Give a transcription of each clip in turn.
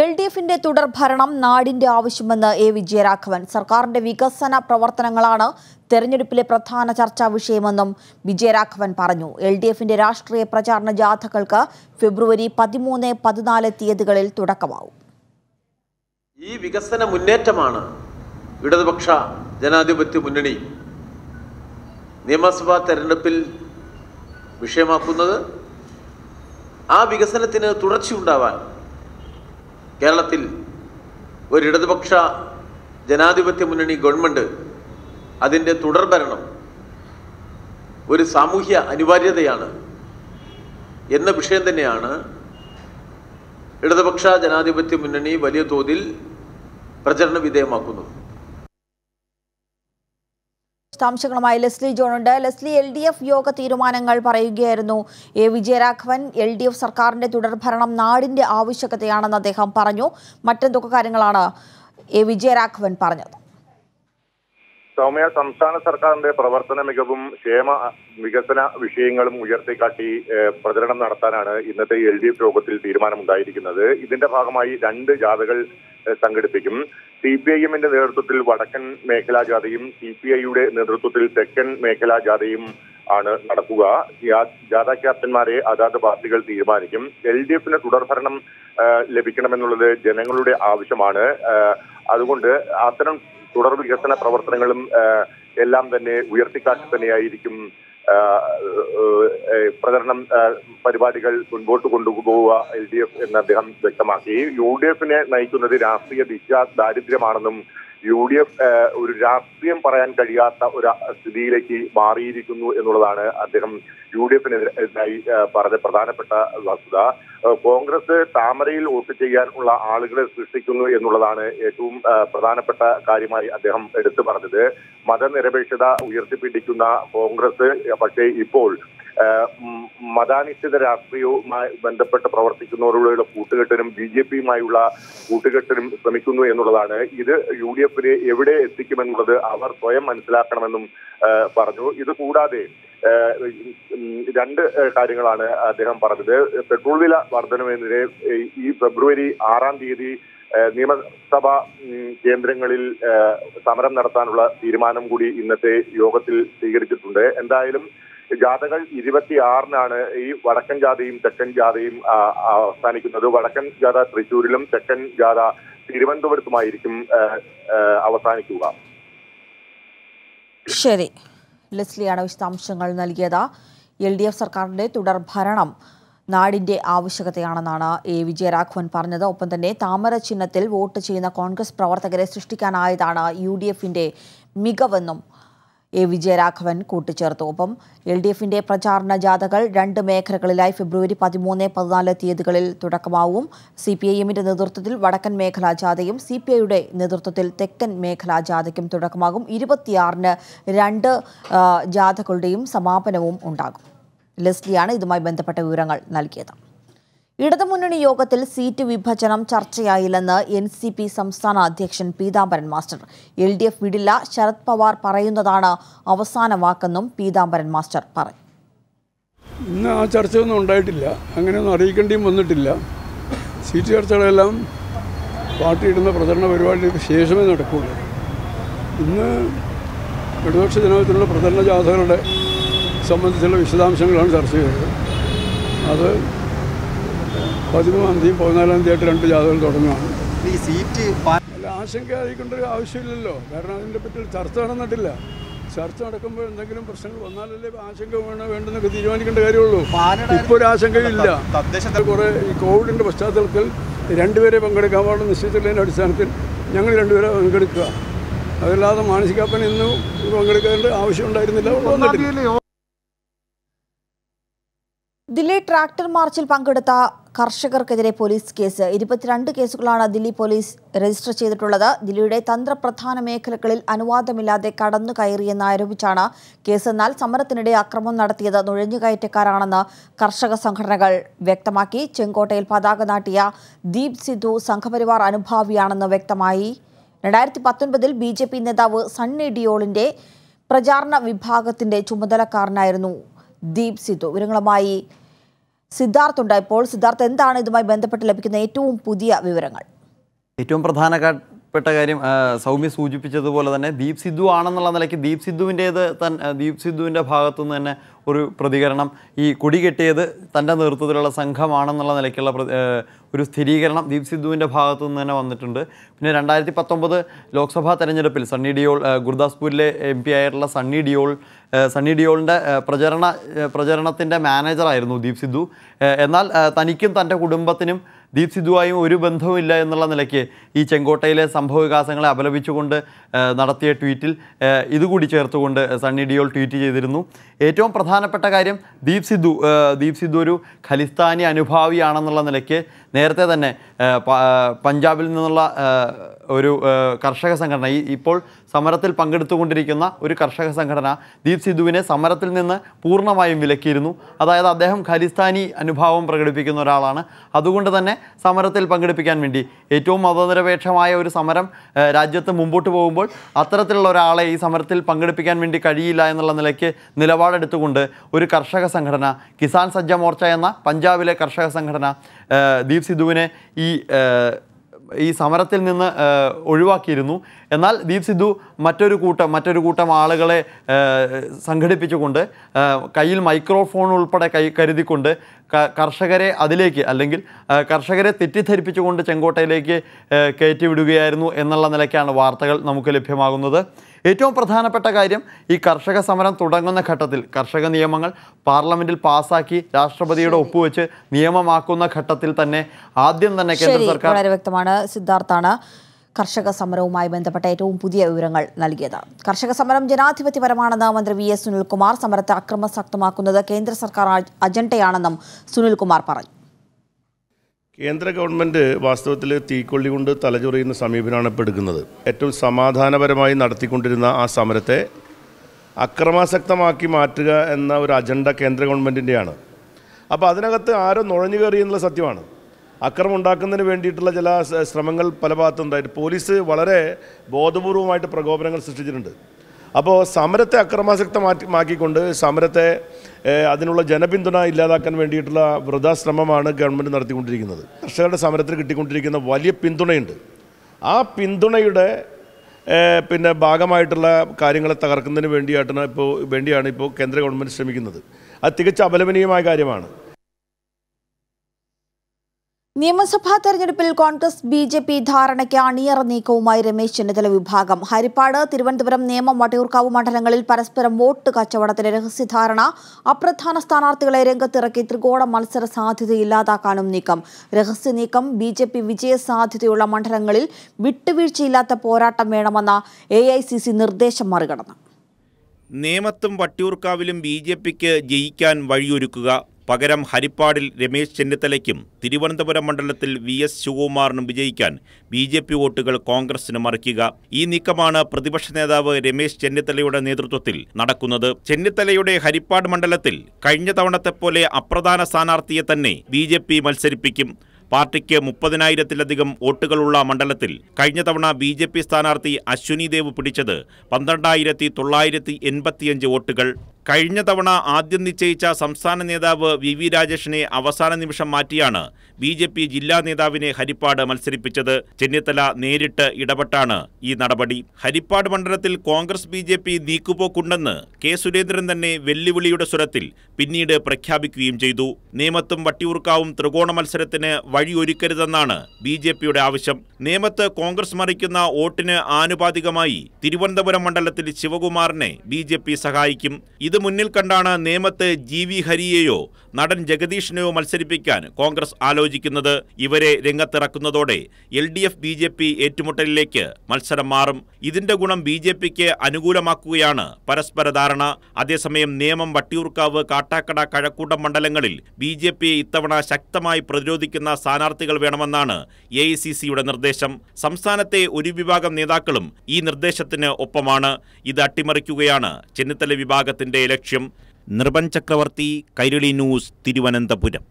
L D എഫിന്റെ തുടർഭരണം നാടിന്റെ ആവശ്യമെന്ന് എ വിജയരാഘവൻ സർക്കാരിന്റെ വികസന പ്രവർത്തനങ്ങളാണ് തെരഞ്ഞെടുപ്പിലെ പ്രധാന ചർച്ചാ വിഷയമെന്നും വിജയരാഘവൻ പറഞ്ഞു എൽ ഡി എഫിന്റെ രാഷ്ട്രീയ പ്രചാരണ ജാഥകൾക്ക് ഫെബ്രുവരി പതിമൂന്ന് പതിനാല് തീയതികളിൽ തുടക്കമാവും ഈ വികസന മുന്നേറ്റമാണ് ഇടതുപക്ഷ ജനാധിപത്യ മുന്നണി നിയമസഭാ തെരഞ്ഞെടുപ്പിൽ വിഷയമാക്കുന്നത് ആ വികസനത്തിന് തുടർച്ചയുണ്ടാവാൻ കേരളത്തിൽ ഒരു ഇടതുപക്ഷ ജനാധിപത്യ മുന്നണി ഗവൺമെൻറ് അതിൻ്റെ തുടർഭരണം ഒരു സാമൂഹ്യ അനിവാര്യതയാണ് എന്ന വിഷയം തന്നെയാണ് ഇടതുപക്ഷ ജനാധിപത്യ മുന്നണി വലിയ തോതിൽ പ്രചരണ വിധേയമാക്കുന്നത് വിശദാംശങ്ങളുമായി ലെസ്ലി ജോൺ ഉണ്ട് ലെസ്ലി എൽ ഡി എഫ് യോഗ തീരുമാനങ്ങൾ പറയുകയായിരുന്നു A Vijayaraghavan L D F സർക്കാരിന്റെ തുടർഭരണം നാടിന്റെ ആവശ്യകതയാണെന്ന് അദ്ദേഹം പറഞ്ഞു മറ്റെന്തൊക്കെ കാര്യങ്ങളാണ് എ വിജയരാഘവൻ പറഞ്ഞത് സൗമ്യ സംസ്ഥാന സർക്കാരിന്റെ പ്രവർത്തന മികവും ക്ഷേമ വികസന വിഷയങ്ങളും ഉയർത്തിക്കാട്ടി പ്രചരണം നടത്താനാണ് ഇന്നത്തെ എൽ ഡി എഫ് യോഗത്തിൽ തീരുമാനമുണ്ടായിരിക്കുന്നത് ഇതിന്റെ ഭാഗമായി രണ്ട് ജാഥകൾ സംഘടിപ്പിക്കും സി പി ഐ എമ്മിന്റെ നേതൃത്വത്തിൽ വടക്കൻ മേഖലാ ജാഥയും സി പി ഐയുടെ നേതൃത്വത്തിൽ തെക്കൻ മേഖലാ ജാഥയും ആണ് നടക്കുക ജാഥാ ക്യാപ്റ്റന്മാരെ അതാത് പാർട്ടികൾ തീരുമാനിക്കും എൽ ഡി എഫിന് തുടർഭരണം ലഭിക്കണമെന്നുള്ളത് ജനങ്ങളുടെ ആവശ്യമാണ് അതുകൊണ്ട് അത്തരം തുടർ വികസന പ്രവർത്തനങ്ങളും എല്ലാം തന്നെ ഉയർത്തിക്കാട്ടി തന്നെയായിരിക്കും പ്രകടനം പരിപാടികൾ മുൻപോട്ട് കൊണ്ടുപോവുക എൽ ഡി എഫ് എന്ന് അദ്ദേഹം വ്യക്തമാക്കി യു ഡി എഫിനെ നയിക്കുന്നത് രാഷ്ട്രീയ ദിശ ദാരിദ്ര്യമാണെന്നും യു ഡി എഫ് ഒരു രാഷ്ട്രീയം പറയാൻ കഴിയാത്ത ഒരു സ്ഥിതിയിലേക്ക് മാറിയിരിക്കുന്നു എന്നുള്ളതാണ് അദ്ദേഹം യു ഡി എഫിനെതിരായി പറഞ്ഞ പ്രധാനപ്പെട്ട വസ്തുത കോൺഗ്രസ് താമരയിൽ വോട്ട് ചെയ്യാനുള്ള ആളുകളെ സൃഷ്ടിക്കുന്നു എന്നുള്ളതാണ് ഏറ്റവും പ്രധാനപ്പെട്ട കാര്യമായി അദ്ദേഹം എടുത്തു പറഞ്ഞത് മതനിരപേക്ഷത ഉയർത്തിപ്പിടിക്കുന്ന കോൺഗ്രസ് പക്ഷേ ഇപ്പോൾ മതാനിഷ്ഠിത രാഷ്ട്രീയവുമായി ബന്ധപ്പെട്ട് പ്രവർത്തിക്കുന്നവരോടുള്ള കൂട്ടുകെട്ടിനും ബി ജെ പിയുമായുള്ള കൂട്ടുകെട്ടിനും ശ്രമിക്കുന്നു എന്നുള്ളതാണ് ഇത് യു ഡി എഫിന് എവിടെ എത്തിക്കുമെന്നുള്ളത് അവർ സ്വയം മനസ്സിലാക്കണമെന്നും പറഞ്ഞു ഇത് കൂടാതെ രണ്ട് കാര്യങ്ങളാണ് അദ്ദേഹം പറഞ്ഞത് പെട്രോൾ വില വർധനവിനെതിരെ ഈ ഫെബ്രുവരി ആറാം തീയതി നിയമസഭാ കേന്ദ്രങ്ങളിൽ സമരം നടത്താനുള്ള തീരുമാനം കൂടി ഇന്നത്തെ യോഗത്തിൽ സ്വീകരിച്ചിട്ടുണ്ട് എന്തായാലും ജാഥകൾ ഇരുപത്തിയാറിനാണ് ഈ വടക്കൻ ജാഥയും തെക്കൻ ജാഥയും അവസാനിക്കുന്നത് വടക്കൻ ജാഥ തൃശൂരിലും തെക്കൻ ജാഥ തിരുവനന്തപുരത്തുമായിരിക്കും അവസാനിക്കുക ശരി ലെസ്ലിയാണ് വിശദാംശങ്ങൾ നൽകിയത് എൽ ഡി എഫ് സർക്കാരിന്റെ തുടർ ഭരണം നാടിന്റെ ആവശ്യകതയാണെന്നാണ് എ വിജയരാഘവൻ പറഞ്ഞത് ഒപ്പം തന്നെ താമര ചിഹ്നത്തിൽ വോട്ട് ചെയ്യുന്ന കോൺഗ്രസ് പ്രവർത്തകരെ സൃഷ്ടിക്കാനായതാണ് യു ഡി എഫിന്റെ മികവെന്നും എ വിജയരാഘവൻ കൂട്ടിച്ചേർത്തു ഒപ്പം എൽ ഡി എഫിന്റെ പ്രചാരണ ജാഥകൾ രണ്ട് മേഖലകളിലായി ഫെബ്രുവരി പതിമൂന്ന് പതിനാല് തീയതികളിൽ തുടക്കമാവും സി പി ഐ എമ്മിന്റെ നേതൃത്വത്തിൽ വടക്കൻ മേഖലാ ജാഥയും സി പി ഐയുടെ നേതൃത്വത്തിൽ തെക്കൻ മേഖലാ ജാഥയ്ക്കും തുടക്കമാകും ഇരുപത്തിയാറിന് രണ്ട് ജാഥകളുടെയും സമാപനവും ഉണ്ടാകും ലെസ്ലിയാണ് ഇതുമായി ബന്ധപ്പെട്ട വിവരങ്ങൾ നൽകിയത് ഇടതുമുന്നണി യോഗത്തിൽ സീറ്റ് വിഭജനം ചർച്ചയായില്ലെന്ന് എൻ സി പി സംസ്ഥാന അധ്യക്ഷൻ Peethambaran master L D F വിടില്ല ശരത് പവാർ പറയുന്നതാണ് അവസാന വാക്കെന്നും പീതാംബരൻ മാസ്റ്റർ പറഞ്ഞു ഇന്ന് ആ ചർച്ചയൊന്നും ഉണ്ടായിട്ടില്ല അങ്ങനെയൊന്നും അറിയിക്കേണ്ടിയും വന്നിട്ടില്ല സീറ്റ് ചർച്ചകളെല്ലാം പാർട്ടി ഇടുന്ന പ്രചരണ പരിപാടികൾക്ക് ശേഷമേ നടക്കുകയുള്ളൂ ഇന്ന് ഇടതുപക്ഷ ജനത്തിലുള്ള പ്രചരണ ജാഥകളുടെ സംബന്ധിച്ചുള്ള വിശദാംശങ്ങളാണ് ചർച്ച ചെയ്തത് അത് പതിമൂന്നാം തീയതി പതിനാലാം തീയതി ആയിട്ട് രണ്ട് ജാഥകൾ തുടങ്ങുകയാണ് ഈ സീറ്റ് അല്ല ആശങ്ക അറിയിക്കേണ്ട ഒരു ആവശ്യമില്ലല്ലോ കാരണം അതിനെ പറ്റി ചർച്ച നടന്നിട്ടില്ല ചർച്ച നടക്കുമ്പോൾ എന്തെങ്കിലും പ്രശ്നങ്ങൾ വന്നാലല്ലേ ആശങ്ക വേണോ വേണ്ടെന്നൊക്കെ തീരുമാനിക്കേണ്ട കാര്യമുള്ളൂ ഇപ്പോൾ ഒരു ആശങ്കയില്ല തദ്ദേശത്തിൽ കുറേ ഈ കോവിഡിൻ്റെ പശ്ചാത്തലത്തിൽ രണ്ടുപേരെ പങ്കെടുക്കാൻ പാടും നിശ്ചയിച്ചിട്ടുള്ളതിൻ്റെ അടിസ്ഥാനത്തിൽ ഞങ്ങൾ രണ്ടുപേരെ പങ്കെടുക്കുക അതല്ലാതെ മാനസികാപ്പൻ ഇന്നും പങ്കെടുക്കേണ്ട ആവശ്യം ഉണ്ടായിരുന്നില്ല വന്നിട്ടില്ല ദില്ലി ട്രാക്ടർ മാർച്ചിൽ പങ്കെടുത്ത കർഷകർക്കെതിരെ പോലീസ് കേസ് ഇരുപത്തിരണ്ട് കേസുകളാണ് ദില്ലി പോലീസ് രജിസ്റ്റർ ചെയ്തിട്ടുള്ളത് ദില്ലിയുടെ തന്ത്രപ്രധാന മേഖലകളിൽ അനുവാദമില്ലാതെ കടന്നു കയറിയെന്ന് ആരോപിച്ചാണ് എന്നാൽ സമരത്തിനിടെ അക്രമം നടത്തിയത് നുഴഞ്ഞുകയറ്റക്കാരാണെന്ന് കർഷക സംഘടനകൾ വ്യക്തമാക്കി ചെങ്കോട്ടയിൽ പതാക നാട്ടിയ ദീപ് സിദ്ധു സംഘപരിവാർ അനുഭാവിയാണെന്ന് വ്യക്തമായി രണ്ടായിരത്തി പത്തൊൻപതിൽ ബി ജെ പി നേതാവ് സണ്ണി ഡിയോളിന്റെ പ്രചാരണ വിഭാഗത്തിന്റെ ചുമതലക്കാരനായിരുന്നു ദീപ് സിദ്ധു വിവരങ്ങളുമായി സിദ്ധാർത്ഥ് ഉണ്ടായപ്പോൾ സിദ്ധാർത്ഥ് എന്താണ് ഇതുമായി ബന്ധപ്പെട്ട് ലഭിക്കുന്ന ഏറ്റവും പുതിയ വിവരങ്ങൾ ഏറ്റവും പ്രധാന പ്പെട്ട കാര്യം സൗമ്യ സൂചിപ്പിച്ചതുപോലെ തന്നെ ദീപ് സിദ്ധു ആണെന്നുള്ള നിലയ്ക്ക് ദീപ് സിദ്ധുവിൻ്റേത് തൻ ദീപ് സിദ്ധുവിൻ്റെ ഭാഗത്തുനിന്ന് തന്നെ ഒരു പ്രതികരണം ഈ കുടി കെട്ടിയത് തൻ്റെ നേതൃത്വത്തിലുള്ള സംഘമാണെന്നുള്ള നിലയ്ക്കുള്ള ഒരു സ്ഥിരീകരണം ദീപ് സിദ്ധുവിൻ്റെ ഭാഗത്തു നിന്ന് തന്നെ വന്നിട്ടുണ്ട് പിന്നെ രണ്ടായിരത്തി പത്തൊമ്പത് ലോക്സഭാ തെരഞ്ഞെടുപ്പിൽ സണ്ണി ഡിയോൾ ഗുർദാസ്പൂരിലെ എം പി ആയിട്ടുള്ള സണ്ണി ഡിയോൾ സണ്ണി ഡിയോളിൻ്റെ പ്രചരണ പ്രചരണത്തിൻ്റെ മാനേജറായിരുന്നു ദീപ് സിദ്ധു എന്നാൽ തനിക്കും തൻ്റെ കുടുംബത്തിനും ദീപ് സിധുവായും ഒരു ബന്ധവുമില്ല എന്നുള്ള നിലയ്ക്ക് ഈ ചെങ്കോട്ടയിലെ സംഭവവികാസങ്ങളെ അപലപിച്ചുകൊണ്ട് നടത്തിയ ട്വീറ്റിൽ ഇതുകൂടി ചേർത്തുകൊണ്ട് സണ്ണി ഡിയോൾ ട്വീറ്റ് ചെയ്തിരുന്നു ഏറ്റവും പ്രധാനപ്പെട്ട കാര്യം ദീപ് സിദ്ധു ദീപ് സിദ്ധു ഒരു ഖലിസ്ഥാനി അനുഭാവിയാണെന്നുള്ള നിലയ്ക്ക് നേരത്തെ തന്നെ പഞ്ചാബിൽ നിന്നുള്ള ഒരു കർഷക സംഘടന ഈ ഇപ്പോൾ സമരത്തിൽ പങ്കെടുത്തുകൊണ്ടിരിക്കുന്ന ഒരു കർഷക സംഘടന ദീപ് സിദ്ധുവിനെ സമരത്തിൽ നിന്ന് പൂർണ്ണമായും വിലക്കിയിരുന്നു അതായത് അദ്ദേഹം ഖലിസ്ഥാനി അനുഭാവം പ്രകടിപ്പിക്കുന്ന ഒരാളാണ് അതുകൊണ്ട് തന്നെ സമരത്തിൽ പങ്കെടുപ്പിക്കാൻ വേണ്ടി ഏറ്റവും മതനിരപേക്ഷമായ ഒരു സമരം രാജ്യത്ത് മുമ്പോട്ട് പോകുമ്പോൾ അത്തരത്തിലുള്ള ഒരാളെ ഈ സമരത്തിൽ പങ്കെടുപ്പിക്കാൻ വേണ്ടി കഴിയില്ല എന്നുള്ള നിലയ്ക്ക് നിലപാടെടുത്തുകൊണ്ട് ഒരു കർഷക സംഘടന കിസാൻ സജ്ജ മോർച്ച എന്ന പഞ്ചാബിലെ കർഷക സംഘടന ദീപ് സിദ്ധുവിനെ ഈ ഈ സമരത്തിൽ നിന്ന് ഒഴിവാക്കിയിരുന്നു എന്നാൽ ദീപ് സിദ്ധു മറ്റൊരു കൂട്ടം മറ്റൊരു കൂട്ടം ആളുകളെ സംഘടിപ്പിച്ചുകൊണ്ട് കയ്യിൽ മൈക്രോഫോൺ ഉൾപ്പെടെ കൈ കരുതിക്കൊണ്ട് കർഷകരെ അതിലേക്ക് അല്ലെങ്കിൽ കർഷകരെ തെറ്റിദ്ധരിപ്പിച്ചുകൊണ്ട് ചെങ്കോട്ടയിലേക്ക് കയറ്റിവിടുകയായിരുന്നു എന്നുള്ള നിലയ്ക്കാണ് വാർത്തകൾ നമുക്ക് ലഭ്യമാകുന്നത് ഏറ്റവും പ്രധാനപ്പെട്ട കാര്യം ഈ കർഷക സമരം തുടങ്ങുന്ന ഘട്ടത്തിൽ കർഷക നിയമങ്ങൾ പാർലമെന്റിൽ പാസാക്കി രാഷ്ട്രപതിയുടെ ഒപ്പുവെച്ച് നിയമമാക്കുന്ന ഘട്ടത്തിൽ തന്നെ ആദ്യം തന്നെ കേന്ദ്ര സർക്കാർ വളരെ വ്യക്തമാണ് സിദ്ധാർത്ഥാണ് കർഷക സമരവുമായി ബന്ധപ്പെട്ട ഏറ്റവും പുതിയ വിവരങ്ങൾ നൽകിയത് കർഷക സമരം ജനാധിപത്യപരമാണെന്ന് മന്ത്രി വി എസ് സുനിൽകുമാർ സമരത്തെ ശക്തമാക്കുന്നത് കേന്ദ്ര സർക്കാർ അജണ്ടയാണെന്നും സുനിൽകുമാർ പറഞ്ഞു കേന്ദ്ര ഗവൺമെൻറ് വാസ്തവത്തിൽ തീക്കൊള്ളി കൊണ്ട് തലചൊറിയുന്ന സമീപനമാണ് ഇപ്പോൾ എടുക്കുന്നത് ഏറ്റവും സമാധാനപരമായി നടത്തിക്കൊണ്ടിരുന്ന ആ സമരത്തെ അക്രമാസക്തമാക്കി മാറ്റുക എന്ന ഒരു അജണ്ട കേന്ദ്ര ഗവൺമെൻറ്റിൻ്റെയാണ് അപ്പോൾ അതിനകത്ത് ആരോ നുഴഞ്ഞു കയറി എന്നുള്ള സത്യമാണ് അക്രമം ഉണ്ടാക്കുന്നതിന് വേണ്ടിയിട്ടുള്ള ചില ശ്രമങ്ങൾ പല ഭാഗത്തുണ്ടായിട്ട് പോലീസ് വളരെ ബോധപൂർവമായിട്ട് പ്രകോപനങ്ങൾ സൃഷ്ടിച്ചിട്ടുണ്ട് അപ്പോൾ സമരത്തെ അക്രമാസക്തമാക്കി മാക്കിക്കൊണ്ട് സമരത്തെ അതിനുള്ള ജനപിന്തുണ ഇല്ലാതാക്കാൻ വേണ്ടിയിട്ടുള്ള വൃതാശ്രമമാണ് ഗവൺമെൻറ് നടത്തിക്കൊണ്ടിരിക്കുന്നത് കർഷകരുടെ സമരത്തിൽ കിട്ടിക്കൊണ്ടിരിക്കുന്ന വലിയ പിന്തുണയുണ്ട് ആ പിന്തുണയുടെ പിന്നെ ഭാഗമായിട്ടുള്ള കാര്യങ്ങളെ തകർക്കുന്നതിന് വേണ്ടിയായിട്ടാണ് ഇപ്പോൾ വേണ്ടിയാണ് ഇപ്പോൾ കേന്ദ്ര ഗവൺമെൻറ് ശ്രമിക്കുന്നത് അത് തികച്ച അപലപനീയമായ കാര്യമാണ് നിയമസഭാ തെരഞ്ഞെടുപ്പിൽ കോൺഗ്രസ് ബി ജെ പി ധാരണയ്ക്ക് അണിയറ നീക്കവുമായി രമേശ് ചെന്നിത്തല വിഭാഗം ഹരിപ്പാട് തിരുവനന്തപുരം നിയമം വട്ടിയൂർക്കാവ് മണ്ഡലങ്ങളിൽ പരസ്പരം വോട്ട് കച്ചവടത്തിലെ രഹസ്യധാരണ അപ്രധാന സ്ഥാനാർത്ഥികളെ രംഗത്തിറക്കി ത്രികോണ മത്സര സാധ്യത ഇല്ലാതാക്കാനും നീക്കം രഹസ്യ നീക്കം ബി ജെ പി സാധ്യതയുള്ള മണ്ഡലങ്ങളിൽ വിട്ടുവീഴ്ചയില്ലാത്ത പോരാട്ടം വേണമെന്ന എ ഐ സി സി നിർദ്ദേശം മറികടന്നു നേമത്തും വട്ടിയൂർക്കാവിലും ബി ജെ പിക്ക് ജയിക്കാൻ വഴിയൊരുക്കുക പകരം ഹരിപ്പാടിൽ രമേശ് ചെന്നിത്തലയ്ക്കും തിരുവനന്തപുരം മണ്ഡലത്തിൽ വി എസ് ശിവകുമാറിനും വിജയിക്കാൻ ബി ജെ പി വോട്ടുകൾ കോൺഗ്രസിന് മറിക്കുക ഈ നീക്കമാണ് പ്രതിപക്ഷ നേതാവ് രമേശ് ചെന്നിത്തലയുടെ നേതൃത്വത്തിൽ നടക്കുന്നത് ചെന്നിത്തലയുടെ ഹരിപ്പാട് മണ്ഡലത്തിൽ കഴിഞ്ഞ തവണത്തെ പോലെ അപ്രധാന സ്ഥാനാർത്ഥിയെ തന്നെ ബി മത്സരിപ്പിക്കും പാർട്ടിക്ക് മുപ്പതിനായിരത്തിലധികം വോട്ടുകളുള്ള മണ്ഡലത്തിൽ കഴിഞ്ഞ തവണ ബി ജെ പി സ്ഥാനാർത്ഥി അശ്വിനി ദേവ് പിടിച്ചത് പന്ത്രണ്ടായിരത്തി തൊള്ളായിരത്തി എൺപത്തിയഞ്ച് വോട്ടുകൾ കഴിഞ്ഞ തവണ ആദ്യം നിശ്ചയിച്ച സംസ്ഥാന നേതാവ് വി വി രാജേഷിനെ അവസാന നിമിഷം മാറ്റിയാണ് ബി ജെ പി ജില്ലാ നേതാവിനെ ഹരിപ്പാട് മത്സരിപ്പിച്ചത് ചെന്നിത്തല നേരിട്ട് ഇടപെട്ടാണ് ഈ നടപടി ഹരിപ്പാട് മണ്ഡലത്തിൽ കോൺഗ്രസ് ബി ജെ പി നീക്കുപോക്കുണ്ടെന്ന് കെ സുരേന്ദ്രൻ തന്നെ വെല്ലുവിളിയുടെ സ്വരത്തിൽ പിന്നീട് പ്രഖ്യാപിക്കുകയും ചെയ്തു നേമത്തും വട്ടിയൂർക്കാവും ത്രികോണ മത്സരത്തിന് വഴിയൊരുക്കരുതെന്നാണ് ബി ജെ പിയുടെ ആവശ്യം നേമത്ത് കോൺഗ്രസ് മറിക്കുന്ന വോട്ടിന് ആനുപാതികമായി തിരുവനന്തപുരം മണ്ഡലത്തിൽ ശിവകുമാറിനെ ബി ജെ പി സഹായിക്കും ഇത് മുന്നിൽ കണ്ടാണ് നേമത്ത് ജി വി ഹരിയെയോ നടൻ ജഗദീഷിനെയോ മത്സരിപ്പിക്കാൻ കോൺഗ്രസ് ആലോചിക്കുന്നത് ആലോചിക്കുന്നത് ഇവരെ രംഗത്തിറക്കുന്നതോടെ L D F B J P ഏറ്റുമുട്ടലിലേക്ക് മത്സരം മാറും ഇതിന്റെ ഗുണം ബി ജെ പിക്ക് അനുകൂലമാക്കുകയാണ് പരസ്പര ധാരണ അതേസമയം നിയമം വട്ടിയൂർക്കാവ് കാട്ടാക്കട കഴക്കൂട്ടം മണ്ഡലങ്ങളിൽ ബി ജെ പിയെ ഇത്തവണ ശക്തമായി പ്രതിരോധിക്കുന്ന സ്ഥാനാർത്ഥികൾ വേണമെന്നാണ് എ ഐ സി സിയുടെ നിർദ്ദേശം സംസ്ഥാനത്തെ ഒരു വിഭാഗം നേതാക്കളും ഈ നിർദ്ദേശത്തിന് ഒപ്പമാണ് ഇത് അട്ടിമറിക്കുകയാണ് ചെന്നിത്തല വിഭാഗത്തിന്റെ ലക്ഷ്യം നിർബൻ ചക്രവർത്തി കൈരളി ന്യൂസ് തിരുവനന്തപുരം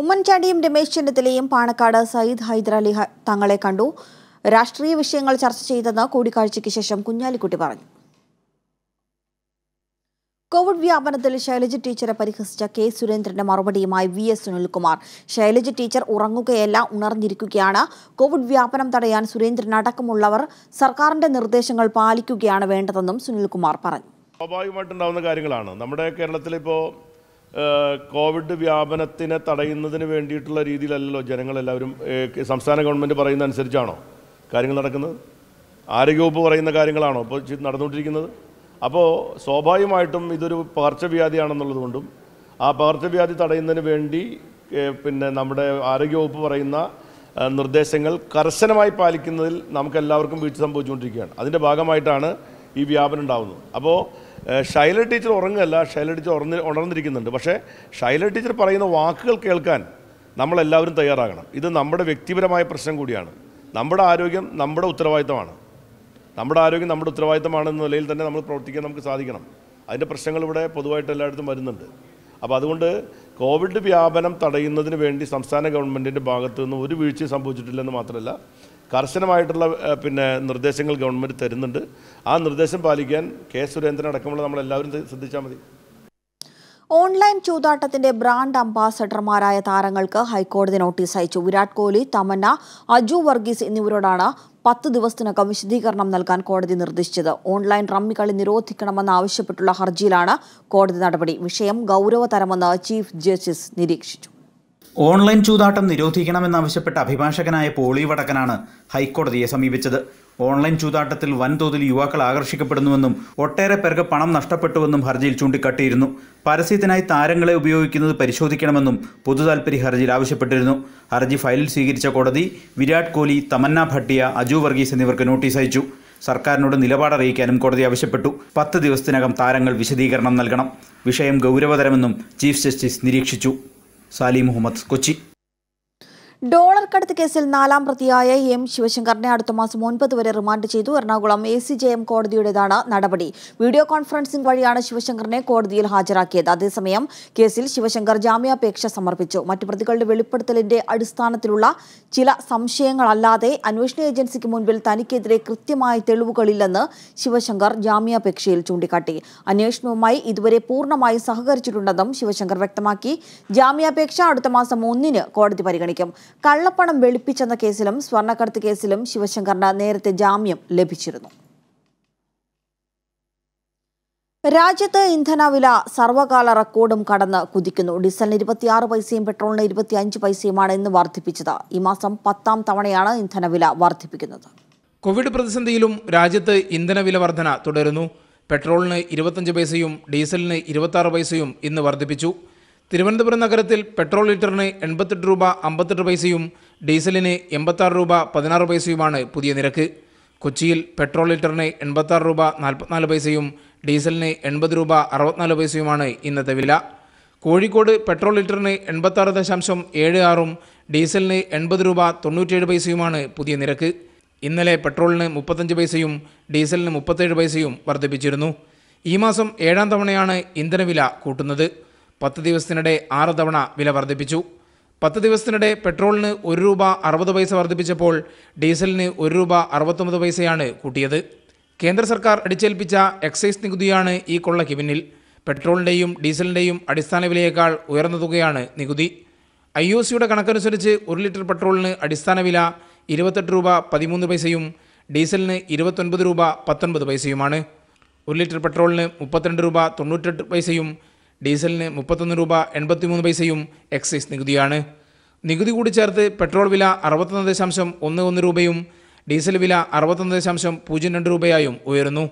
ഉമ്മൻചാണ്ടിയും രമേശ് ചെന്നിത്തലയും പാണക്കാട് സയ്യിദ് ഹൈദരാലി തങ്ങളെ കണ്ടു രാഷ്ട്രീയ വിഷയങ്ങൾ ചർച്ച ചെയ്തെന്ന് കൂടിക്കാഴ്ചയ്ക്ക് ശേഷം കുഞ്ഞാലിക്കുട്ടി പറഞ്ഞു കോവിഡ് വ്യാപനത്തിൽ ശൈലജ ടീച്ചറെ പരിഹസിച്ച കെ സുരേന്ദ്രന്റെ മറുപടിയുമായി V S Sunilkumar Shailaja teacher ഉറങ്ങുകയല്ല ഉണർന്നിരിക്കുകയാണ് കോവിഡ് വ്യാപനം തടയാൻ സുരേന്ദ്രൻ അടക്കമുള്ളവർ സർക്കാരിന്റെ നിർദ്ദേശങ്ങൾ പാലിക്കുകയാണ് വേണ്ടതെന്നും സുനിൽകുമാർ പറഞ്ഞു സ്വാഭാവികമായിട്ടുണ്ടാവുന്ന കാര്യങ്ങളാണ് നമ്മുടെ കേരളത്തിൽ ഇപ്പോൾ കോവിഡ് വ്യാപനത്തിനെ തടയുന്നതിന് വേണ്ടിയിട്ടുള്ള രീതിയിലല്ലല്ലോ ജനങ്ങളെല്ലാവരും സംസ്ഥാന ഗവൺമെൻറ് പറയുന്ന അനുസരിച്ചാണോ കാര്യങ്ങൾ നടക്കുന്നത് ആരോഗ്യവകുപ്പ് പറയുന്ന കാര്യങ്ങളാണോ ഇപ്പോൾ നടന്നുകൊണ്ടിരിക്കുന്നത് അപ്പോൾ സ്വാഭാവികമായിട്ടും ഇതൊരു പകർച്ചവ്യാധിയാണെന്നുള്ളതുകൊണ്ടും ആ പകർച്ചവ്യാധി തടയുന്നതിന് വേണ്ടി പിന്നെ നമ്മുടെ ആരോഗ്യവകുപ്പ് പറയുന്ന നിർദ്ദേശങ്ങൾ കർശനമായി പാലിക്കുന്നതിൽ നമുക്കെല്ലാവർക്കും വീഴ്ച സംഭവിച്ചുകൊണ്ടിരിക്കുകയാണ് അതിൻ്റെ ഭാഗമായിട്ടാണ് ഈ വ്യാപനം ഉണ്ടാകുന്നത് അപ്പോൾ ഷൈല ടീച്ചർ ഉറങ്ങുകയല്ല ഷൈല ടീച്ചർ ഉറന്ന് ഉണർന്നിരിക്കുന്നുണ്ട് പക്ഷേ ഷൈല ടീച്ചർ പറയുന്ന വാക്കുകൾ കേൾക്കാൻ നമ്മളെല്ലാവരും തയ്യാറാകണം ഇത് നമ്മുടെ വ്യക്തിപരമായ പ്രശ്നം കൂടിയാണ് നമ്മുടെ ആരോഗ്യം നമ്മുടെ ഉത്തരവാദിത്തമാണ് നമ്മുടെ ആരോഗ്യം നമ്മുടെ ഉത്തരവാദിത്തമാണെന്ന നിലയിൽ തന്നെ നമ്മൾ പ്രവർത്തിക്കാൻ നമുക്ക് സാധിക്കണം അതിൻ്റെ പ്രശ്നങ്ങൾ ഇവിടെ പൊതുവായിട്ട് എല്ലായിടത്തും വരുന്നുണ്ട് അപ്പോൾ അതുകൊണ്ട് കോവിഡ് വ്യാപനം തടയുന്നതിന് വേണ്ടി സംസ്ഥാന ഗവൺമെൻറ്റിൻ്റെ ഭാഗത്തു നിന്ന് ഒരു വീഴ്ചയും സംഭവിച്ചിട്ടില്ലെന്ന് മാത്രമല്ല കർശനമായിട്ടുള്ള പിന്നെ നിർദ്ദേശങ്ങൾ ഗവൺമെൻറ് തരുന്നുണ്ട് ആ നിർദ്ദേശം പാലിക്കാൻ കെ സുരേന്ദ്രൻ അടക്കമുള്ള നമ്മളെല്ലാവരും ശ്രദ്ധിച്ചാൽ മതി ഓൺലൈൻ ചൂതാട്ടത്തിന്റെ ബ്രാൻഡ് അംബാസഡർമാരായ താരങ്ങൾക്ക് ഹൈക്കോടതി നോട്ടീസ് അയച്ചു വിരാട് കോഹ്ലി തമന്ന അജു വർഗീസ് എന്നിവരോടാണ് പത്ത് ദിവസത്തിനകം വിശദീകരണം നൽകാൻ കോടതി നിർദ്ദേശിച്ചത് ഓൺലൈൻ റമ്മി കളി നിരോധിക്കണമെന്ന് ആവശ്യപ്പെട്ടുള്ള ഹർജിയിലാണ് കോടതി നടപടി വിഷയം ഗൗരവതരമെന്ന് ചീഫ് ജസ്റ്റിസ് നിരീക്ഷിച്ചു ഓൺലൈൻ ചൂതാട്ടം നിരോധിക്കണമെന്നാവശ്യപ്പെട്ട അഭിഭാഷകനായ പോളി വടക്കനാണ് ഹൈക്കോടതിയെ സമീപിച്ചത് ഓൺലൈൻ ചൂതാട്ടത്തിൽ വൻതോതിൽ യുവാക്കൾ ആകർഷിക്കപ്പെടുന്നുവെന്നും ഒട്ടേറെ പേർക്ക് പണം നഷ്ടപ്പെട്ടുവെന്നും ഹർജിയിൽ ചൂണ്ടിക്കാട്ടിയിരുന്നു പരസ്യത്തിനായി താരങ്ങളെ ഉപയോഗിക്കുന്നത് പരിശോധിക്കണമെന്നും പൊതുതാൽപര്യ ഹർജിയിൽ ആവശ്യപ്പെട്ടിരുന്നു ഹർജി ഫയലിൽ സ്വീകരിച്ച കോടതി വിരാട് കോഹ്ലി തമന്ന ഭട്ടിയ അജു വർഗീസ് എന്നിവർക്ക് നോട്ടീസ് അയച്ചു സർക്കാരിനോട് നിലപാടറിയിക്കാനും കോടതി ആവശ്യപ്പെട്ടു പത്ത് ദിവസത്തിനകം താരങ്ങൾ വിശദീകരണം നൽകണം വിഷയം ഗൗരവതരമെന്നും ചീഫ് ജസ്റ്റിസ് നിരീക്ഷിച്ചു साली मोहम्मद कोची ഡോളർ കടത്ത് കേസിൽ നാലാം പ്രതിയായ എം ശിവശങ്കറിനെ അടുത്ത മാസം ഒൻപത് വരെ റിമാൻഡ് ചെയ്തു Ernakulam A C J M കോടതിയുടേതാണ് നടപടി വീഡിയോ കോൺഫറൻസിംഗ് വഴിയാണ് ശിവശങ്കറിനെ കോടതിയിൽ ഹാജരാക്കിയത് അതേസമയം കേസിൽ ശിവശങ്കർ ജാമ്യാപേക്ഷ സമർപ്പിച്ചു മറ്റു പ്രതികളുടെ വെളിപ്പെടുത്തലിന്റെ അടിസ്ഥാനത്തിലുള്ള ചില സംശയങ്ങളല്ലാതെ അന്വേഷണ ഏജൻസിക്ക് മുൻപിൽ തനിക്കെതിരെ കൃത്യമായ തെളിവുകളില്ലെന്ന് ശിവശങ്കർ ജാമ്യാപേക്ഷയിൽ ചൂണ്ടിക്കാട്ടി അന്വേഷണവുമായി ഇതുവരെ പൂർണ്ണമായി സഹകരിച്ചിട്ടുണ്ടെന്നും ശിവശങ്കർ വ്യക്തമാക്കി ജാമ്യാപേക്ഷ അടുത്ത മാസം ഒന്നിന് കോടതി പരിഗണിക്കും കള്ളപ്പണം വെളുപ്പിച്ചെന്ന കേസിലും സ്വർണ്ണക്കടത്ത് കേസിലും ശിവശങ്കറിന് നേരത്തെ ജാമ്യം ലഭിച്ചിരുന്നു രാജ്യത്ത് ഇന്ധനവില സർവകാല റെക്കോർഡും കടന്ന് കുതിക്കുന്നു ഡീസലിന് ഇരുപത്തിയാറ് പൈസയും പെട്രോളിന് ഇരുപത്തിയഞ്ച് പൈസയുമാണ് ഇന്ന് വർദ്ധിപ്പിച്ചത് ഈ മാസം പത്താം തവണയാണ് ഇന്ധനവില വർദ്ധിപ്പിക്കുന്നത് കോവിഡ് പ്രതിസന്ധിയിലും രാജ്യത്ത് ഇന്ധനവില വർധന തുടരുന്നു പെട്രോളിന് ഇരുപത്തഞ്ച് പൈസയും ഡീസലിന് ഇരുപത്താറ് പൈസയും ഇന്ന് വർദ്ധിപ്പിച്ചു തിരുവനന്തപുരം നഗരത്തിൽ പെട്രോൾ ലിറ്ററിന് എൺപത്തെട്ട് രൂപ അമ്പത്തെട്ട് പൈസയും ഡീസലിന് എൺപത്താറ് രൂപ പതിനാറ് പൈസയുമാണ് പുതിയ നിരക്ക് കൊച്ചിയിൽ പെട്രോൾ ലിറ്ററിന് എൺപത്താറ് രൂപ നാൽപ്പത്തിനാല് പൈസയും ഡീസലിന് എൺപത് രൂപ അറുപത്തിനാല് പൈസയുമാണ് ഇന്നത്തെ വില കോഴിക്കോട് പെട്രോൾ ലിറ്ററിന് എൺപത്താറ് ദശാംശം ഏഴ് ആറും ഡീസലിന് എൺപത് രൂപ തൊണ്ണൂറ്റേഴ് പൈസയുമാണ് പുതിയ നിരക്ക് ഇന്നലെ പെട്രോളിന് മുപ്പത്തഞ്ച് പൈസയും ഡീസലിന് മുപ്പത്തേഴ് പൈസയും വർദ്ധിപ്പിച്ചിരുന്നു ഈ മാസം ഏഴാം തവണയാണ് ഇന്ധനവില കൂട്ടുന്നത് പത്ത് ദിവസത്തിനിടെ ആറ് തവണ വില വർദ്ധിപ്പിച്ചു പത്ത് ദിവസത്തിനിടെ പെട്രോളിന് ഒരു രൂപ അറുപത് പൈസ വർദ്ധിപ്പിച്ചപ്പോൾ ഡീസലിന് ഒരു രൂപ അറുപത്തൊമ്പത് പൈസയാണ് കൂട്ടിയത് കേന്ദ്ര സർക്കാർ അടിച്ചേൽപ്പിച്ച എക്സൈസ് നികുതിയാണ് ഈ കൊള്ളയ്ക്ക് പിന്നിൽ പെട്രോളിൻ്റെയും ഡീസലിൻ്റെയും അടിസ്ഥാന വിലയേക്കാൾ ഉയർന്ന തുകയാണ് നികുതി ഐ ഒ സിയുടെ കണക്കനുസരിച്ച് ഒരു ലിറ്റർ പെട്രോളിന് അടിസ്ഥാന വില ഇരുപത്തെട്ട് രൂപ പതിമൂന്ന് പൈസയും ഡീസലിന് ഇരുപത്തൊൻപത് രൂപ പത്തൊൻപത് പൈസയുമാണ് ഒരു ലിറ്റർ പെട്രോളിന് മുപ്പത്തിരണ്ട് രൂപ തൊണ്ണൂറ്റെട്ട് പൈസയും ഡീസലിന് മുപ്പത്തൊന്ന് രൂപ എൺപത്തിമൂന്ന് പൈസയും എക്സൈസ് നികുതിയാണ് നികുതി കൂടി ചേർത്ത് പെട്രോൾ വില അറുപത്തൊന്ന് ദശാംശം ഒന്ന് ഒന്ന് രൂപയും ഡീസൽ വില അറുപത്തൊന്ന് ദശാംശം പൂജ്യം രണ്ട് രൂപയായും ഉയരുന്നു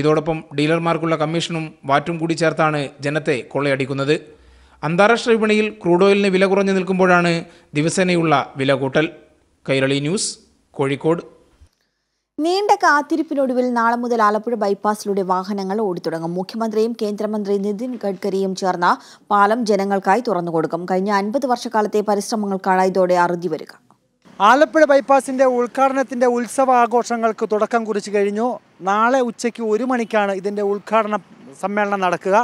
ഇതോടൊപ്പം ഡീലർമാർക്കുള്ള കമ്മീഷനും വാറ്റും കൂടി ചേർത്താണ് ജനത്തെ കൊള്ളയടിക്കുന്നത് അന്താരാഷ്ട്ര വിപണിയിൽ ക്രൂഡ് ഓയിലിന് വില കുറഞ്ഞു നിൽക്കുമ്പോഴാണ് ദിവസേനയുള്ള വില കൂട്ടൽ കൈരളി ന്യൂസ് കോഴിക്കോട് നീണ്ട കാത്തിരിപ്പിനൊടുവിൽ നാളെ മുതൽ ആലപ്പുഴ ബൈപ്പാസിലൂടെ വാഹനങ്ങൾ ഓടിത്തുടങ്ങും മുഖ്യമന്ത്രിയും കേന്ദ്രമന്ത്രി നിതിൻ ഗഡ്കരിയും ചേർന്ന പാലം ജനങ്ങൾക്കായി തുറന്നുകൊടുക്കും കഴിഞ്ഞ അൻപത് വർഷക്കാലത്തെ പരിശ്രമങ്ങൾക്കാണ് ഇതോടെ അറുതി വരിക ആലപ്പുഴ ബൈപ്പാസിന്റെ ഉദ്ഘാടനത്തിന്റെ ഉത്സവ ആഘോഷങ്ങൾക്ക് തുടക്കം കുറിച്ച് കഴിഞ്ഞു നാളെ ഉച്ചയ്ക്ക് ഒരു മണിക്കാണ് ഇതിന്റെ ഉദ്ഘാടന സമ്മേളനം നടക്കുക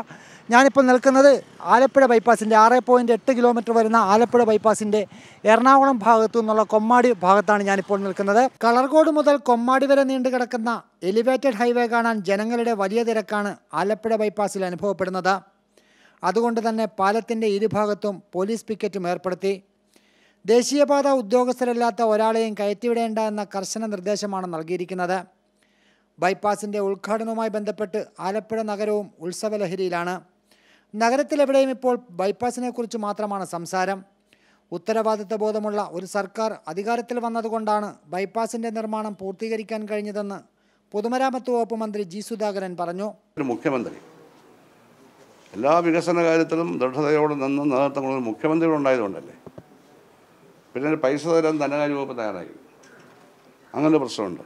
ഞാനിപ്പോൾ നിൽക്കുന്നത് ആലപ്പുഴ ബൈപ്പാസിൻ്റെ ആറ് പോയിൻ്റ് എട്ട് കിലോമീറ്റർ വരുന്ന ആലപ്പുഴ ബൈപ്പാസിൻ്റെ എറണാകുളം ഭാഗത്തു നിന്നുള്ള കൊമ്മാടി ഭാഗത്താണ് ഞാനിപ്പോൾ നിൽക്കുന്നത് കളർകോട് മുതൽ കൊമ്മാടി വരെ നീണ്ടു കിടക്കുന്ന എലിവേറ്റഡ് ഹൈവേ കാണാൻ ജനങ്ങളുടെ വലിയ തിരക്കാണ് ആലപ്പുഴ ബൈപ്പാസിൽ അനുഭവപ്പെടുന്നത് അതുകൊണ്ട് തന്നെ പാലത്തിൻ്റെ ഇരുഭാഗത്തും പോലീസ് പിക്കറ്റും ഏർപ്പെടുത്തി ദേശീയപാത ഉദ്യോഗസ്ഥരല്ലാത്ത ഒരാളെയും കയറ്റിവിടേണ്ട എന്ന കർശന നിർദ്ദേശമാണ് നൽകിയിരിക്കുന്നത് ബൈപ്പാസിൻ്റെ ഉദ്ഘാടനവുമായി ബന്ധപ്പെട്ട് ആലപ്പുഴ നഗരവും ഉത്സവലഹരിയിലാണ് നഗരത്തിലെവിടെയും ഇപ്പോൾ ബൈപ്പാസിനെക്കുറിച്ച് മാത്രമാണ് സംസാരം ഉത്തരവാദിത്വ ബോധമുള്ള ഒരു സർക്കാർ അധികാരത്തിൽ വന്നതുകൊണ്ടാണ് ബൈപ്പാസിൻ്റെ നിർമ്മാണം പൂർത്തീകരിക്കാൻ കഴിഞ്ഞതെന്ന് പൊതുമരാമത്ത് വകുപ്പ് മന്ത്രി ജി സുധാകരൻ പറഞ്ഞു മുഖ്യമന്ത്രി എല്ലാ വികസന കാര്യത്തിലും ദൃഢതയോടെ നിന്ന് നേതൃത്വം മുഖ്യമന്ത്രികൾ ഉണ്ടായതുകൊണ്ടല്ലേ പിന്നെ പൈസ തരാൻ ധനകാര്യ വകുപ്പ് തയ്യാറായി അങ്ങനെ പ്രശ്നമുണ്ട്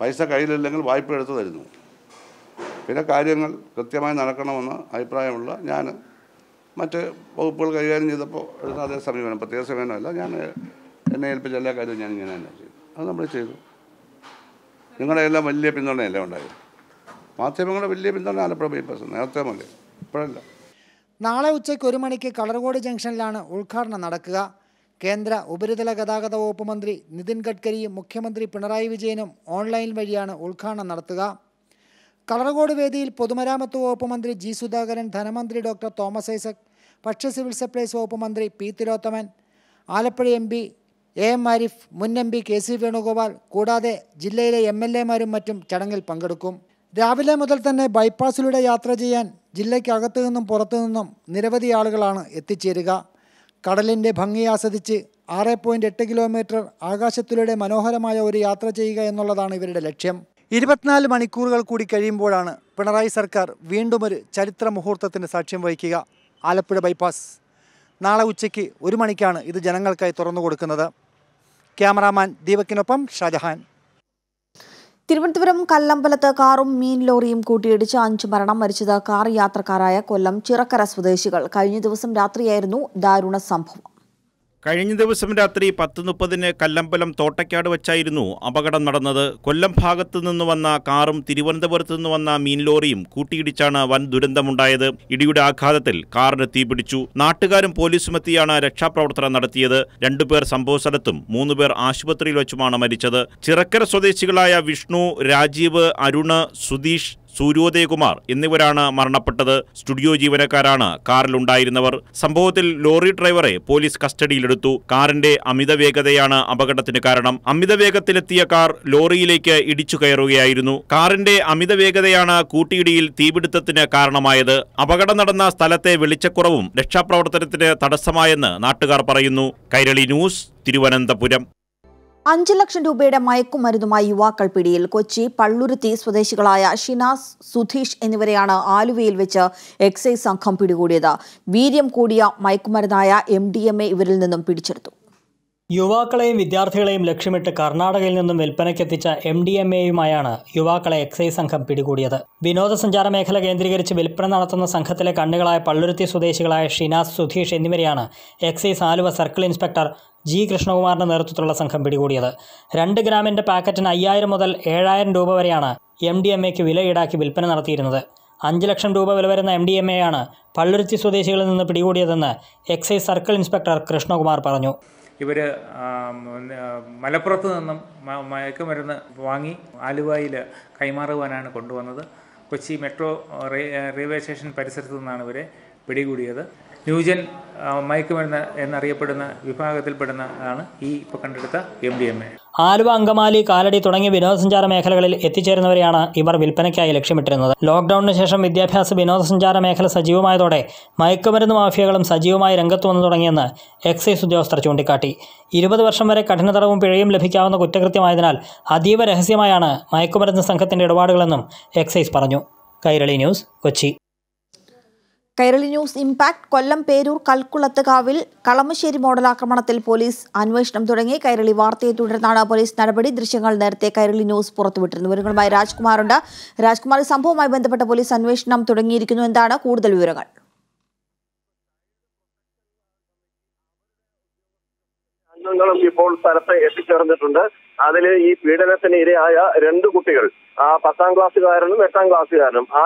പൈസ കയ്യിലില്ലെങ്കിൽ വായ്പ എടുത്തു തരുന്നു പിന്നെ കാര്യങ്ങൾ കൃത്യമായി നടക്കണമെന്ന് അഭിപ്രായമുള്ള ഞാൻ മറ്റ് വകുപ്പുകൾ കൈകാര്യം ചെയ്തപ്പോൾ എടുത്ത അതേ സമീപനം പ്രത്യേക സമീപനമല്ല ഞാൻ എന്നെ ഏൽപ്പിച്ച എല്ലാ കാര്യവും ഞാൻ ഇങ്ങനെ തന്നെ ചെയ്തു അത് നമ്മൾ ചെയ്തു നിങ്ങളുടെ എല്ലാം വലിയ പിന്തുണയല്ലേ ഉണ്ടായത് മാധ്യമങ്ങളുടെ വലിയ പിന്തുണ ആലപ്പുഴ ബൈപ്പാസ് നേരത്തെ മതി ഇപ്പോഴല്ല നാളെ ഉച്ചയ്ക്ക് ഒരു മണിക്ക് കളർകോട് ജംഗ്ഷനിലാണ് ഉദ്ഘാടനം നടക്കുക കേന്ദ്ര ഉപരിതല ഗതാഗത വകുപ്പ് മന്ത്രി നിതിൻ ഗഡ്കരിയും മുഖ്യമന്ത്രി പിണറായി വിജയനും ഓൺലൈൻ വഴിയാണ് ഉദ്ഘാടനം നടത്തുക കളർകോട് വേദിയിൽ പൊതുമരാമത്ത് വകുപ്പ് മന്ത്രി ജി സുധാകരൻ ധനമന്ത്രി ഡോക്ടർ തോമസ് ഐസക് ഭക്ഷ്യ സിവിൽ സപ്ലൈസ് വകുപ്പ് മന്ത്രി P Thilothaman Alappuzha M P A M Arif മുൻ M P K C Venugopal കൂടാതെ ജില്ലയിലെ എം എൽ എമാരും മറ്റും ചടങ്ങിൽ പങ്കെടുക്കും രാവിലെ മുതൽ തന്നെ ബൈപ്പാസിലൂടെ യാത്ര ചെയ്യാൻ ജില്ലയ്ക്കകത്തു നിന്നും പുറത്തു നിന്നും നിരവധി ആളുകളാണ് എത്തിച്ചേരുക കടലിൻ്റെ ഭംഗി ആസ്വദിച്ച് ആറ് എട്ട് കിലോമീറ്റർ ആകാശത്തിലൂടെ മനോഹരമായ ഒരു യാത്ര ചെയ്യുക എന്നുള്ളതാണ് ഇവരുടെ ലക്ഷ്യം ഇരുപത്തിനാല് മണിക്കൂറുകൾ കൂടി കഴിയുമ്പോഴാണ് പിണറായി സർക്കാർ വീണ്ടും ഒരു ചരിത്ര മുഹൂർത്തത്തിന് സാക്ഷ്യം വഹിക്കുക ആലപ്പുഴ ബൈപ്പാസ് നാളെ ഉച്ചയ്ക്ക് ഒരു മണിക്കാണ് ഇത് ജനങ്ങൾക്കായി തുറന്നു കൊടുക്കുന്നത് ക്യാമറാമാൻ ദീപക്കിനൊപ്പം ഷാജഹാൻ തിരുവനന്തപുരം കല്ലമ്പലത്ത് കാറും മീൻ ലോറിയും കൂട്ടിയിടിച്ച് അഞ്ച് മരണം മരിച്ചത് കാർ യാത്രക്കാരായ കൊല്ലം ചിറക്കര സ്വദേശികൾ കഴിഞ്ഞ ദിവസം രാത്രിയായിരുന്നു ദാരുണ സംഭവം കഴിഞ്ഞ ദിവസം രാത്രി പത്ത് മുപ്പതിന് കല്ലമ്പലം തോട്ടയ്ക്കാട് വെച്ചായിരുന്നു അപകടം നടന്നത് കൊല്ലം ഭാഗത്തു നിന്ന് വന്ന കാറും തിരുവനന്തപുരത്തു നിന്ന് വന്ന മീൻ ലോറിയും കൂട്ടിയിടിച്ചാണ് വൻ ദുരന്തമുണ്ടായത് ഇടിയുടെ ആഘാതത്തിൽ കാറിന് തീപിടിച്ചു നാട്ടുകാരും പോലീസും എത്തിയാണ് രക്ഷാപ്രവർത്തനം നടത്തിയത് രണ്ടുപേർ സംഭവസ്ഥലത്തും മൂന്നുപേർ ആശുപത്രിയിൽ വെച്ചുമാണ് മരിച്ചത് ചിറക്കര സ്വദേശികളായ വിഷ്ണു രാജീവ് അരുണ് സുധീഷ് സൂര്യോദയകുമാർ എന്നിവരാണ് മരണപ്പെട്ടത് സ്റ്റുഡിയോ ജീവനക്കാരാണ് കാറിലുണ്ടായിരുന്നവർ സംഭവത്തിൽ ലോറി ഡ്രൈവറെ പോലീസ് കസ്റ്റഡിയിലെടുത്തു കാറിന്റെ അമിത വേഗതയാണ് അപകടത്തിന് കാരണം അമിത വേഗത്തിലെത്തിയ കാർ ലോറിയിലേക്ക് ഇടിച്ചു കയറുകയായിരുന്നു കാറിന്റെ അമിത വേഗതയാണ് കൂട്ടിയിടിയിൽ തീപിടുത്തത്തിന് കാരണമായത് അപകടം നടന്ന സ്ഥലത്തെ വെളിച്ചക്കുറവും രക്ഷാപ്രവർത്തനത്തിന് തടസ്സമായെന്ന് നാട്ടുകാർ പറയുന്നു കൈരളി ന്യൂസ് തിരുവനന്തപുരം അഞ്ചു ലക്ഷം രൂപയുടെ മയക്കുമരുന്നുമായി യുവാക്കൾ പിടിയിൽ കൊച്ചി പള്ളുരുത്തി സ്വദേശികളായ ഷിനാസ് സുധീഷ് എന്നിവരെയാണ് ആലുവയിൽ വെച്ച് എക്സൈസ് സംഘം പിടികൂടിയത് വീര്യം കൂടിയ മയക്കുമരുന്നായ എം ഇവരിൽ നിന്നും പിടിച്ചെടുത്തു യുവാക്കളെയും വിദ്യാർത്ഥികളെയും ലക്ഷ്യമിട്ട് കർണാടകയിൽ നിന്നും വിൽപ്പനയ്ക്കെത്തിച്ച എം ഡി എം എയുമായാണ് യുവാക്കളെ എക്സൈസ് സംഘം പിടികൂടിയത് വിനോദസഞ്ചാര മേഖല കേന്ദ്രീകരിച്ച് വിൽപ്പന നടത്തുന്ന സംഘത്തിലെ കണ്ണുകളായ പള്ളുരുത്തി സ്വദേശികളായ ഷിനാസ് സുധീഷ് എന്നിവരെയാണ് excise Aluva circle inspector G കൃഷ്ണകുമാറിന്റെ നേതൃത്വത്തിലുള്ള സംഘം പിടികൂടിയത് രണ്ട് ഗ്രാമിന്റെ പാക്കറ്റിന് അയ്യായിരം മുതൽ ഏഴായിരം രൂപ വരെയാണ് എം ഡി എം എക്ക് വില ഈടാക്കി വിൽപ്പന നടത്തിയിരുന്നത് അഞ്ച് ലക്ഷം രൂപ വില വരുന്ന എം ഡി എം എയാണ് പള്ളുരുത്തി സ്വദേശികളിൽ നിന്ന് പിടികൂടിയതെന്ന് എക്സൈസ് സർക്കിൾ ഇൻസ്പെക്ടർ കൃഷ്ണകുമാർ പറഞ്ഞു ഇവർ മലപ്പുറത്ത് നിന്നും മയക്കുമരുന്ന് വാങ്ങി ആലുവായിൽ കൈമാറുവാനാണ് കൊണ്ടുവന്നത് കൊച്ചി മെട്രോ റെയിൽവേ സ്റ്റേഷൻ പരിസരത്ത് നിന്നാണ് ഇവരെ പിടികൂടിയത് ന്യൂജൻ മയക്കുമരുന്ന് എന്നറിയപ്പെടുന്ന വിഭാഗത്തിൽപ്പെടുന്ന ആണ് ഈ ഇപ്പോൾ കണ്ടെടുത്ത M D M A Aluva Angamaly Kalady തുടങ്ങിയ വിനോദസഞ്ചാര മേഖലകളിൽ എത്തിച്ചേരുന്നവരെയാണ് ഇവർ വിൽപ്പനയ്ക്കായി ലക്ഷ്യമിട്ടിരുന്നത് ലോക്ക്ഡൌണിന് ശേഷം വിദ്യാഭ്യാസ വിനോദസഞ്ചാര മേഖല സജീവമായതോടെ മയക്കുമരുന്ന് മാഫിയകളും സജീവമായി രംഗത്ത് വന്നു തുടങ്ങിയെന്ന് എക്സൈസ് ഉദ്യോഗസ്ഥർ ചൂണ്ടിക്കാട്ടി ഇരുപത് വർഷം വരെ കഠിനതടവും പിഴയും ലഭിക്കാവുന്ന കുറ്റകൃത്യമായതിനാൽ അതീവ രഹസ്യമായാണ് മയക്കുമരുന്ന് സംഘത്തിൻ്റെ ഇടപാടുകളെന്നും എക്സൈസ് പറഞ്ഞു Kairali news Kochi Kairali news impact Kollam Perur കൽക്കുളത്തുകാവിൽ കളമശ്ശേരി മോഡൽ ആക്രമണത്തിൽ പോലീസ് അന്വേഷണം തുടങ്ങി കൈരളി വാർത്തയെ തുടർന്നാണ് പോലീസ് നടപടി ദൃശ്യങ്ങൾ നേരത്തെ കൈരളി ന്യൂസ് പുറത്തുവിട്ടിരുന്നു വിവരങ്ങളുമായി രാജ്കുമാറുണ്ട് രാജ്കുമാർ സംഭവവുമായി ബന്ധപ്പെട്ട പോലീസ് അന്വേഷണം തുടങ്ങിയിരിക്കുന്നു എന്താണ് കൂടുതൽ വിവരങ്ങൾ അംഗങ്ങളും ഇപ്പോൾ സ്ഥലത്ത് എത്തിച്ചേർന്നിട്ടുണ്ട് അതിൽ ഈ പീഡനത്തിന് ഇരയായ രണ്ട് കുട്ടികൾ ആ പത്താം ക്ലാസ്സുകാരനും എട്ടാം ക്ലാസ്സുകാരനും ആ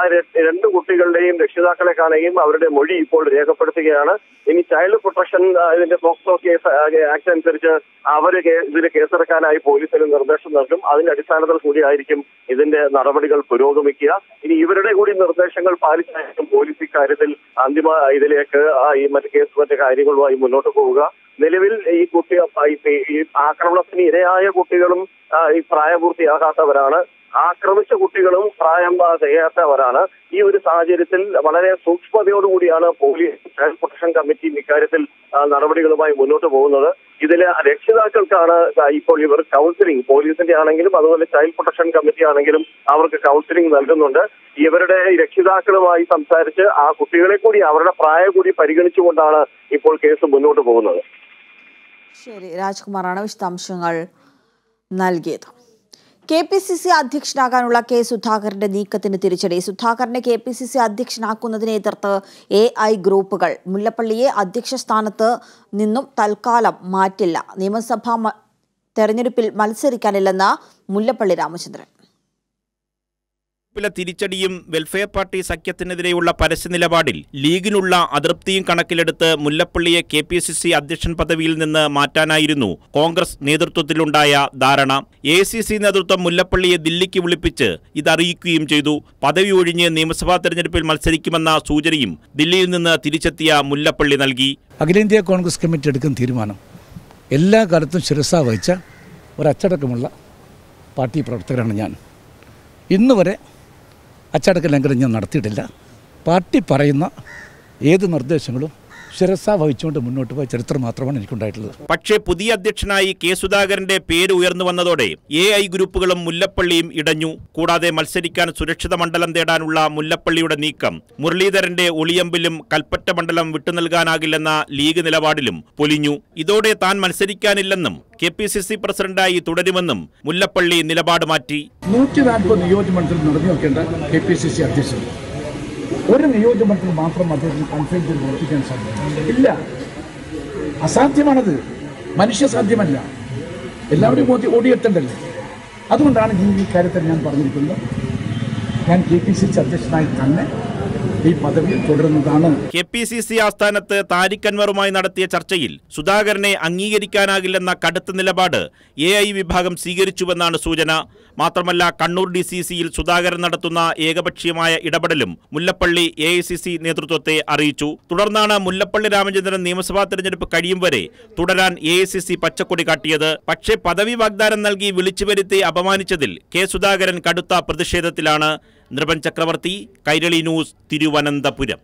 രണ്ട് കുട്ടികളുടെയും രക്ഷിതാക്കളെ കാണുകയും അവരുടെ മൊഴി ഇപ്പോൾ രേഖപ്പെടുത്തുകയാണ് ഇനി ചൈൽഡ് പ്രൊട്ടക്ഷൻ ഇതിന്റെ പോക്സോ കേസ് ആക്ട് അനുസരിച്ച് അവർ ഇതിൽ കേസെടുക്കാനായി പോലീസിന് നിർദ്ദേശം നൽകും അതിന്റെ അടിസ്ഥാനത്തിൽ കൂടിയായിരിക്കും ഇതിന്റെ നടപടികൾ പുരോഗമിക്കുക ഇനി ഇവരുടെ കൂടി നിർദ്ദേശങ്ങൾ പാലിച്ചായിരിക്കും പോലീസ് ഇക്കാര്യത്തിൽ അന്തിമ ഇതിലേക്ക് ഈ മറ്റു കേസ് മറ്റു കാര്യങ്ങളുമായി മുന്നോട്ട് പോവുക നിലവിൽ ഈ കുട്ടി ഈ ആക്രമണത്തിന് ഇരയായ കുട്ടികളും ഈ പ്രായപൂർത്തിയാകാത്തവരാണ് ആക്രമിച്ച കുട്ടികളും പ്രായം ചെയ്യാത്തവരാണ് ഈ ഒരു സാഹചര്യത്തിൽ വളരെ സൂക്ഷ്മതയോടുകൂടിയാണ് പോലീസ് ചൈൽഡ് പ്രൊട്ടക്ഷൻ കമ്മിറ്റി ഇക്കാര്യത്തിൽ നടപടികളുമായി മുന്നോട്ട് പോകുന്നത് ഇതിലെ രക്ഷിതാക്കൾക്കാണ് ഇപ്പോൾ ഇവർ കൗൺസിലിംഗ് പോലീസിന്റെ ആണെങ്കിലും അതുപോലെ ചൈൽഡ് പ്രൊട്ടക്ഷൻ കമ്മിറ്റി ആണെങ്കിലും അവർക്ക് കൗൺസിലിംഗ് നൽകുന്നുണ്ട് ഇവരുടെ രക്ഷിതാക്കളുമായി സംസാരിച്ച് ആ കുട്ടികളെ കൂടി അവരുടെ പ്രായം കൂടി പരിഗണിച്ചുകൊണ്ടാണ് ഇപ്പോൾ കേസ് മുന്നോട്ട് പോകുന്നത് ശരി രാജ്കുമാറാണ് വിശദാംശങ്ങൾ നൽകിയത് കെ പി സി സി അധ്യക്ഷനാകാനുള്ള കെ സുധാകരന്റെ നീക്കത്തിന് തിരിച്ചടി സുധാകരനെ കെ പി സി സി അധ്യക്ഷനാക്കുന്നതിനെ എതിർത്ത് എ ഐ ഗ്രൂപ്പുകൾ മുല്ലപ്പള്ളിയെ അധ്യക്ഷ സ്ഥാനത്ത് നിന്നും തൽക്കാലം മാറ്റില്ല നിയമസഭാ തെരഞ്ഞെടുപ്പിൽ മത്സരിക്കാനില്ലെന്ന് മുല്ലപ്പള്ളി രാമചന്ദ്രൻ ിലെ തിരിച്ചടിയും വെൽഫെയർ പാർട്ടി സഖ്യത്തിനെതിരെയുള്ള പരസ്യ നിലപാടിൽ ലീഗിനുള്ള അതൃപ്തിയും കണക്കിലെടുത്ത് മുല്ലപ്പള്ളിയെ കെ പി സി സി അധ്യക്ഷൻ പദവിയിൽ നിന്ന് മാറ്റാനായിരുന്നു കോൺഗ്രസ് നേതൃത്വത്തിലുണ്ടായ ധാരണ എ സി സി നേതൃത്വം മുല്ലപ്പള്ളിയെ ദില്ലിക്ക് വിളിപ്പിച്ച് ഇതറിയിക്കുകയും ചെയ്തു പദവി ഒഴിഞ്ഞ് നിയമസഭാ തെരഞ്ഞെടുപ്പിൽ മത്സരിക്കുമെന്ന സൂചനയും ദില്ലിയിൽ നിന്ന് തിരിച്ചെത്തിയ മുല്ലപ്പള്ളി നൽകി അഖിലേന്ത്യാ കോൺഗ്രസ് കമ്മിറ്റി എടുക്കുന്ന തീരുമാനം എല്ലാ കാലത്തും ശിരസ വഹിച്ച ഒരച്ചടക്കമുള്ള പാർട്ടി പ്രവർത്തകരാണ് ഞാൻ ഇന്നുവരെ അച്ചടക്ക ലംഘനം ഞാൻ നടത്തിയിട്ടില്ല പാർട്ടി പറയുന്ന ഏത് നിർദ്ദേശങ്ങളും ശിരസ വഹിച്ചുകൊണ്ട് മുന്നോട്ട് പോയ ചരിത്രം മാത്രമാണ് എനിക്കുണ്ടായിട്ടുള്ളത് പക്ഷേ പുതിയ അധ്യക്ഷനായി കെ സുധാകരന്റെ പേര് ഉയർന്നു വന്നതോടെ എ ഐ ഗ്രൂപ്പുകളും മുല്ലപ്പള്ളിയും ഇടഞ്ഞു കൂടാതെ മത്സരിക്കാൻ സുരക്ഷിത മണ്ഡലം തേടാനുള്ള മുല്ലപ്പള്ളിയുടെ നീക്കം മുരളീധരന്റെ ഒളിയമ്പിലും കൽപ്പറ്റ മണ്ഡലം നൽകാനാകില്ലെന്ന ലീഗ് നിലപാടിലും പൊലിഞ്ഞു ഇതോടെ താൻ മത്സരിക്കാനില്ലെന്നും കെ പി സി സി പ്രസിഡന്റായി തുടരുമെന്നും മുല്ലപ്പള്ളി നിലപാട് മാറ്റി നൂറ്റി നാൽപ്പത് നിയോജക മണ്ഡലം നടന്നു നോക്കേണ്ട കെ പി സി സി അധ്യക്ഷൻ ഒരു നിയോജകമണ്ഡലത്തിൽ മാത്രം അദ്ദേഹത്തിന് കൺഫൈൻ ചെയ്ത് പ്രവർത്തിക്കാൻ സാധിക്കും ഇല്ല അസാധ്യമാണത് മനുഷ്യസാധ്യമല്ല എല്ലാവരും ഓടി ഓടിയെത്തണ്ടല്ലോ അതുകൊണ്ടാണ് ഈ കാര്യത്തിൽ ഞാൻ പറഞ്ഞിരിക്കുന്നത് ഞാൻ കെ പി സി സി അധ്യക്ഷനായി തന്നെ ഈ പദവി തുടരുന്നതാണ് കെ പി സി സി ആസ്ഥാനത്ത് താരിഖ് അൻവറുമായി നടത്തിയ ചർച്ചയിൽ സുധാകരനെ അംഗീകരിക്കാനാകില്ലെന്ന കടുത്ത നിലപാട് എ ഐ വിഭാഗം സ്വീകരിച്ചുവെന്നാണ് സൂചന മാത്രമല്ല കണ്ണൂർ ഡി സി സിയിൽ സുധാകരൻ നടത്തുന്ന ഏകപക്ഷീയമായ ഇടപെടലും Mullappally A I C C നേതൃത്വത്തെ അറിയിച്ചു തുടർന്നാണ് മുല്ലപ്പള്ളി രാമചന്ദ്രൻ നിയമസഭാ തെരഞ്ഞെടുപ്പ് കഴിയും വരെ തുടരാൻ എ ഐ സി സി പച്ചക്കൊടി കാട്ടിയത് പക്ഷേ പദവി വാഗ്ദാനം നൽകി വിളിച്ചു വരുത്തി അപമാനിച്ചതിൽ കെ സുധാകരൻ കടുത്ത പ്രതിഷേധത്തിലാണ് നൃപൻ ചക്രവർത്തി കൈരളി ന്യൂസ് തിരുവനന്തപുരം